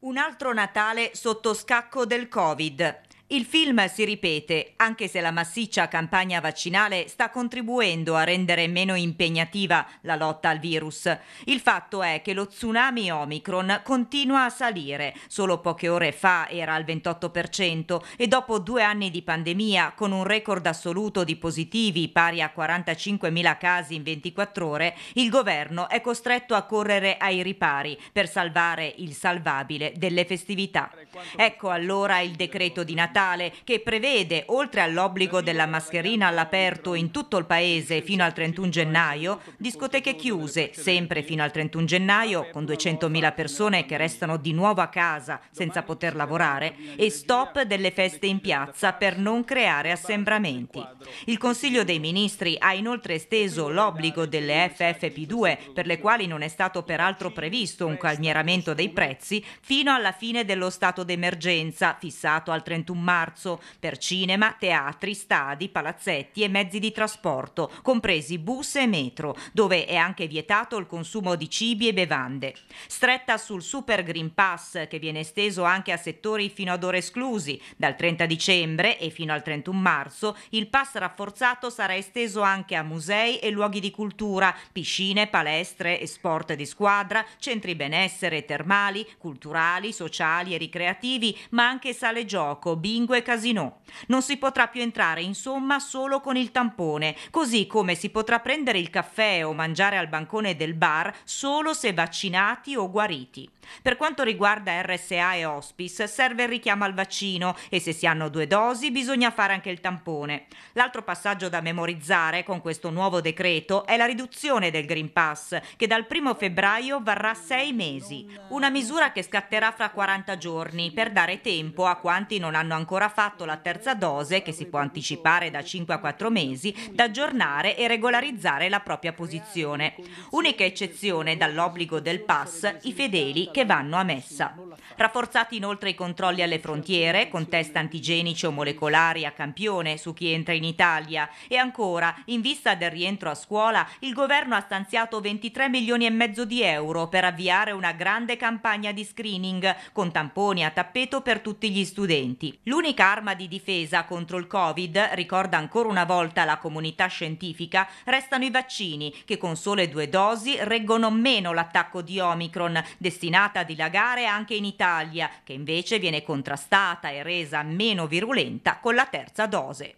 Un altro Natale sotto scacco del Covid. Il film si ripete, anche se la massiccia campagna vaccinale sta contribuendo a rendere meno impegnativa la lotta al virus. Il fatto è che lo tsunami Omicron continua a salire, solo poche ore fa era al 28% e dopo due anni di pandemia, con un record assoluto di positivi pari a 45.000 casi in 24 ore, il governo è costretto a correre ai ripari per salvare il salvabile delle festività. Ecco allora il decreto di Natale Natale che prevede, oltre all'obbligo della mascherina all'aperto in tutto il paese fino al 31 gennaio, discoteche chiuse sempre fino al 31 gennaio con 200.000 persone che restano di nuovo a casa senza poter lavorare e stop delle feste in piazza per non creare assembramenti. Il Consiglio dei Ministri ha inoltre esteso l'obbligo delle FFP2 per le quali non è stato peraltro previsto un calmieramento dei prezzi fino alla fine dello stato d'emergenza fissato al 31 maggio marzo per cinema, teatri, stadi, palazzetti e mezzi di trasporto, compresi bus e metro, dove è anche vietato il consumo di cibi e bevande. Stretta sul Super Green Pass che viene esteso anche a settori fino ad ora esclusi. Dal 30 dicembre e fino al 31 marzo il pass rafforzato sarà esteso anche a musei e luoghi di cultura, piscine, palestre e sport di squadra, centri benessere e termali, culturali, sociali e ricreativi, ma anche sale gioco, bar bingo e casinò. Non si potrà più entrare, insomma, solo con il tampone, così come si potrà prendere il caffè o mangiare al bancone del bar solo se vaccinati o guariti. Per quanto riguarda RSA e hospice, serve il richiamo al vaccino e se si hanno due dosi bisogna fare anche il tampone. L'altro passaggio da memorizzare con questo nuovo decreto è la riduzione del Green Pass, che dal 1 febbraio varrà sei mesi, una misura che scatterà fra 40 giorni per dare tempo a quanti non hanno ancora ancora fatto la terza dose, che si può anticipare da 5 a 4 mesi, da aggiornare e regolarizzare la propria posizione. Unica eccezione dall'obbligo del pass i fedeli che vanno a messa. Rafforzati inoltre i controlli alle frontiere con test antigenici o molecolari a campione su chi entra in Italia. E ancora, in vista del rientro a scuola, il governo ha stanziato 23 milioni e mezzo di euro per avviare una grande campagna di screening con tamponi a tappeto per tutti gli studenti. L'unica arma di difesa contro il Covid, ricorda ancora una volta la comunità scientifica, restano i vaccini che con sole due dosi reggono meno l'attacco di Omicron, destinata a dilagare anche in Italia Italia, che invece viene contrastata e resa meno virulenta con la terza dose.